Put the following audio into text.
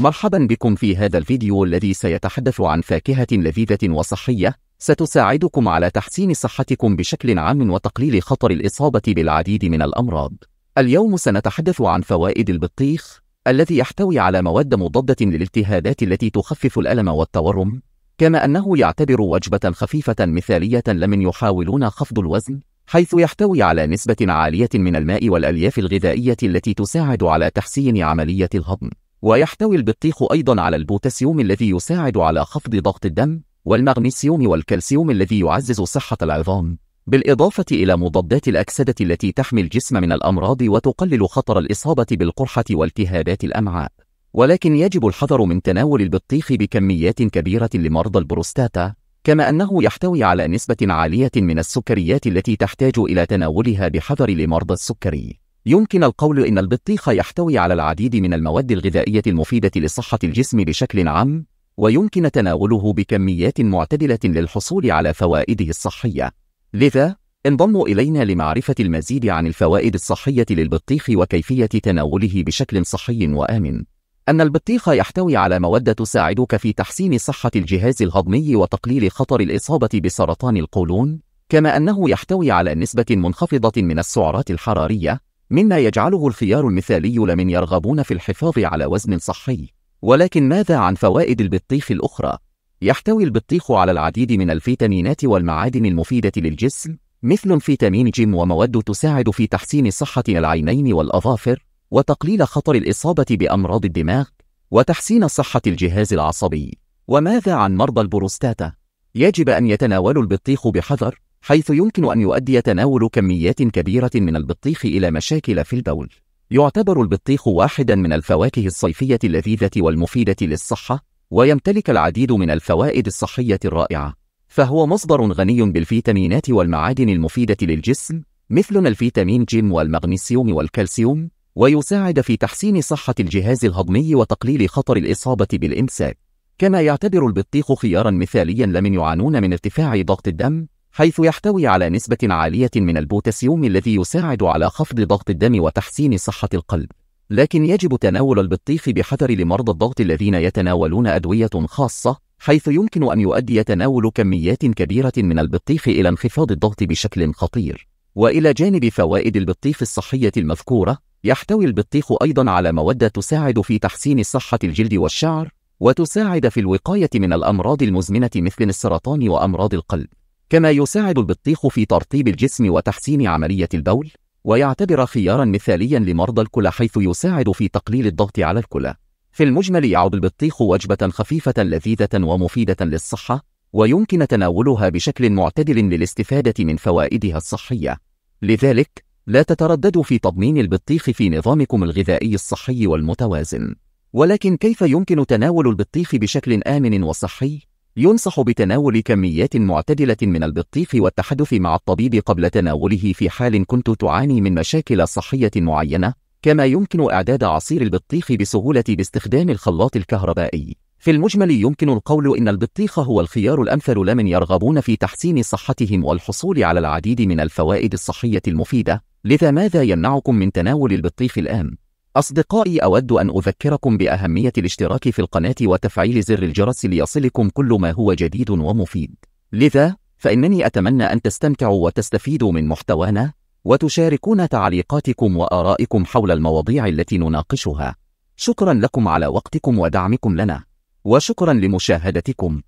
مرحبا بكم في هذا الفيديو الذي سيتحدث عن فاكهة لذيذة وصحية ستساعدكم على تحسين صحتكم بشكل عام وتقليل خطر الإصابة بالعديد من الأمراض اليوم سنتحدث عن فوائد البطيخ الذي يحتوي على مواد مضادة للالتهابات التي تخفف الألم والتورم كما أنه يعتبر وجبة خفيفة مثالية لمن يحاولون خفض الوزن حيث يحتوي على نسبة عالية من الماء والألياف الغذائية التي تساعد على تحسين عملية الهضم ويحتوي البطيخ أيضا على البوتاسيوم الذي يساعد على خفض ضغط الدم والمغنيسيوم والكالسيوم الذي يعزز صحة العظام بالإضافة إلى مضادات الأكسدة التي تحمي الجسم من الأمراض وتقلل خطر الإصابة بالقرحة والتهابات الأمعاء ولكن يجب الحذر من تناول البطيخ بكميات كبيرة لمرضى البروستاتا كما أنه يحتوي على نسبة عالية من السكريات التي تحتاج إلى تناولها بحذر لمرضى السكري يمكن القول إن البطيخ يحتوي على العديد من المواد الغذائية المفيدة لصحة الجسم بشكل عام ويمكن تناوله بكميات معتدلة للحصول على فوائده الصحية لذا انضموا إلينا لمعرفة المزيد عن الفوائد الصحية للبطيخ وكيفية تناوله بشكل صحي وآمن أن البطيخ يحتوي على مواد تساعدك في تحسين صحة الجهاز الهضمي وتقليل خطر الإصابة بسرطان القولون كما أنه يحتوي على نسبة منخفضة من السعرات الحرارية مما يجعله الخيار المثالي لمن يرغبون في الحفاظ على وزن صحي ولكن ماذا عن فوائد البطيخ الأخرى؟ يحتوي البطيخ على العديد من الفيتامينات والمعادن المفيدة للجسم مثل فيتامين جيم ومواد تساعد في تحسين صحة العينين والأظافر وتقليل خطر الإصابة بأمراض الدماغ وتحسين صحة الجهاز العصبي وماذا عن مرضى البروستاتا؟ يجب أن يتناولوا البطيخ بحذر حيث يمكن أن يؤدي تناول كميات كبيرة من البطيخ إلى مشاكل في البول. يعتبر البطيخ واحدا من الفواكه الصيفية اللذيذة والمفيدة للصحة، ويمتلك العديد من الفوائد الصحية الرائعة. فهو مصدر غني بالفيتامينات والمعادن المفيدة للجسم، مثل الفيتامين جيم والمغنيسيوم والكالسيوم، ويساعد في تحسين صحة الجهاز الهضمي وتقليل خطر الإصابة بالإمساك. كما يعتبر البطيخ خيارا مثاليا لمن يعانون من ارتفاع ضغط الدم، حيث يحتوي على نسبة عالية من البوتاسيوم الذي يساعد على خفض ضغط الدم وتحسين صحة القلب لكن يجب تناول البطيخ بحذر لمرضى الضغط الذين يتناولون أدوية خاصة حيث يمكن أن يؤدي تناول كميات كبيرة من البطيخ إلى انخفاض الضغط بشكل خطير وإلى جانب فوائد البطيخ الصحية المذكورة يحتوي البطيخ أيضا على مواد تساعد في تحسين صحة الجلد والشعر وتساعد في الوقاية من الأمراض المزمنة مثل السرطان وأمراض القلب كما يساعد البطيخ في ترطيب الجسم وتحسين عملية البول ويعتبر خيارا مثاليا لمرضى الكلى حيث يساعد في تقليل الضغط على الكلى في المجمل يعد البطيخ وجبة خفيفة لذيذة ومفيدة للصحة ويمكن تناولها بشكل معتدل للاستفادة من فوائدها الصحية لذلك لا تترددوا في تضمين البطيخ في نظامكم الغذائي الصحي والمتوازن ولكن كيف يمكن تناول البطيخ بشكل آمن وصحي؟ ينصح بتناول كميات معتدلة من البطيخ والتحدث مع الطبيب قبل تناوله في حال كنت تعاني من مشاكل صحية معينة كما يمكن إعداد عصير البطيخ بسهولة باستخدام الخلاط الكهربائي في المجمل يمكن القول إن البطيخ هو الخيار الأمثل لمن يرغبون في تحسين صحتهم والحصول على العديد من الفوائد الصحية المفيدة لذا ماذا يمنعكم من تناول البطيخ الآن؟ أصدقائي أود أن أذكركم بأهمية الاشتراك في القناة وتفعيل زر الجرس ليصلكم كل ما هو جديد ومفيد لذا فإنني أتمنى أن تستمتعوا وتستفيدوا من محتوانا وتشاركون تعليقاتكم وآرائكم حول المواضيع التي نناقشها شكرا لكم على وقتكم ودعمكم لنا وشكرا لمشاهدتكم